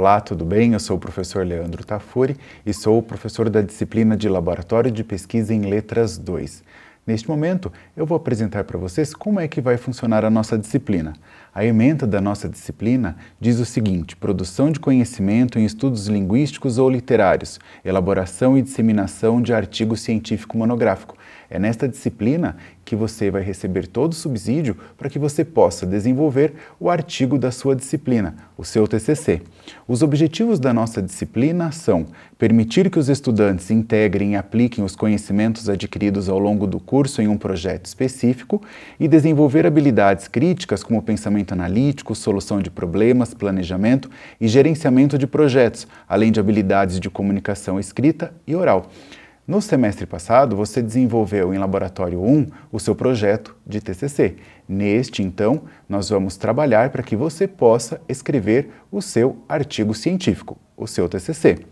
Olá, tudo bem? Eu sou o professor Leandro Tafuri e sou o professor da disciplina de Laboratório de Pesquisa em Letras 2. Neste momento, eu vou apresentar para vocês como é que vai funcionar a nossa disciplina. A ementa da nossa disciplina diz o seguinte: produção de conhecimento em estudos linguísticos ou literários, elaboração e disseminação de artigo científico monográfico. É nesta disciplina que você vai receber todo o subsídio para que você possa desenvolver o artigo da sua disciplina, o seu TCC. Os objetivos da nossa disciplina são permitir que os estudantes integrem e apliquem os conhecimentos adquiridos ao longo do curso em um projeto específico e desenvolver habilidades críticas como pensamento analítico, solução de problemas, planejamento e gerenciamento de projetos, além de habilidades de comunicação escrita e oral. No semestre passado, você desenvolveu em Laboratório 1 o seu projeto de TCC. Neste, então, nós vamos trabalhar para que você possa escrever o seu artigo científico, o seu TCC.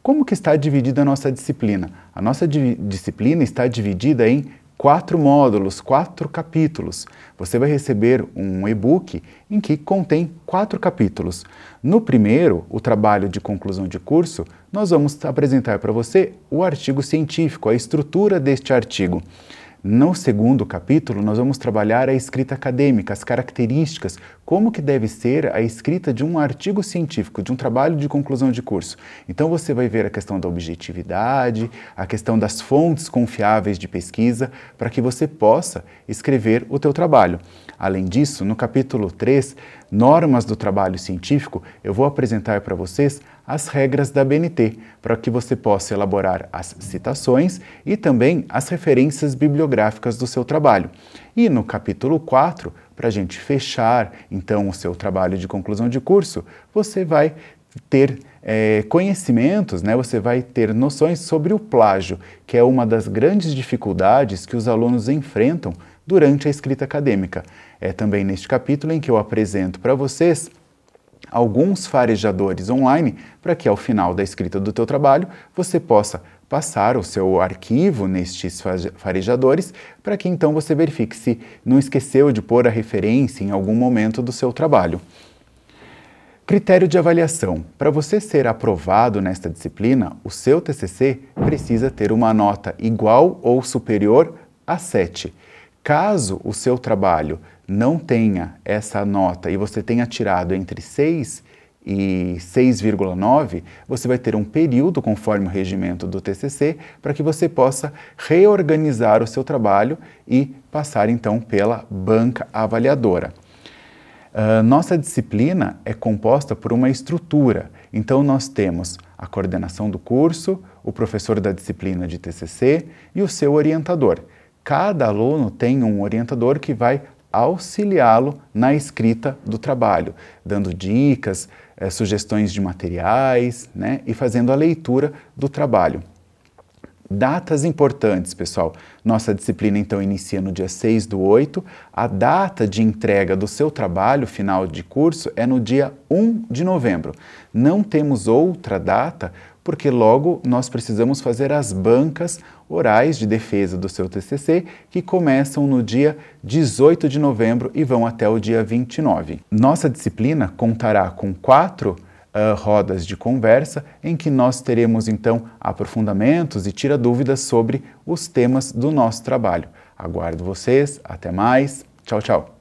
Como que está dividida a nossa disciplina? A nossa di disciplina está dividida em quatro módulos, quatro capítulos. Você vai receber um e-book em que contém quatro capítulos. No primeiro, o trabalho de conclusão de curso, nós vamos apresentar para você o artigo científico, a estrutura deste artigo. No segundo capítulo, nós vamos trabalhar a escrita acadêmica, as características, como que deve ser a escrita de um artigo científico, de um trabalho de conclusão de curso. Então você vai ver a questão da objetividade, a questão das fontes confiáveis de pesquisa, para que você possa escrever o teu trabalho. Além disso, no capítulo 3, normas do trabalho científico, eu vou apresentar para vocês as regras da BNT, para que você possa elaborar as citações e também as referências bibliográficas do seu trabalho. E no capítulo 4, para a gente fechar então o seu trabalho de conclusão de curso, você vai ter é, conhecimentos, né? você vai ter noções sobre o plágio, que é uma das grandes dificuldades que os alunos enfrentam durante a escrita acadêmica. É também neste capítulo em que eu apresento para vocês alguns farejadores online para que ao final da escrita do teu trabalho você possa passar o seu arquivo nestes farejadores para que então você verifique se não esqueceu de pôr a referência em algum momento do seu trabalho. Critério de avaliação. Para você ser aprovado nesta disciplina, o seu TCC precisa ter uma nota igual ou superior a 7 Caso o seu trabalho não tenha essa nota e você tenha tirado entre 6 e 6,9, você vai ter um período conforme o regimento do TCC para que você possa reorganizar o seu trabalho e passar então pela banca avaliadora. Uh, nossa disciplina é composta por uma estrutura, então nós temos a coordenação do curso, o professor da disciplina de TCC e o seu orientador cada aluno tem um orientador que vai auxiliá-lo na escrita do trabalho, dando dicas, eh, sugestões de materiais né, e fazendo a leitura do trabalho. Datas importantes, pessoal. Nossa disciplina então inicia no dia 6 do 8. A data de entrega do seu trabalho final de curso é no dia 1 de novembro. Não temos outra data porque logo nós precisamos fazer as bancas orais de defesa do seu TCC, que começam no dia 18 de novembro e vão até o dia 29. Nossa disciplina contará com quatro Uh, rodas de conversa em que nós teremos então aprofundamentos e tira dúvidas sobre os temas do nosso trabalho. Aguardo vocês, até mais, tchau, tchau!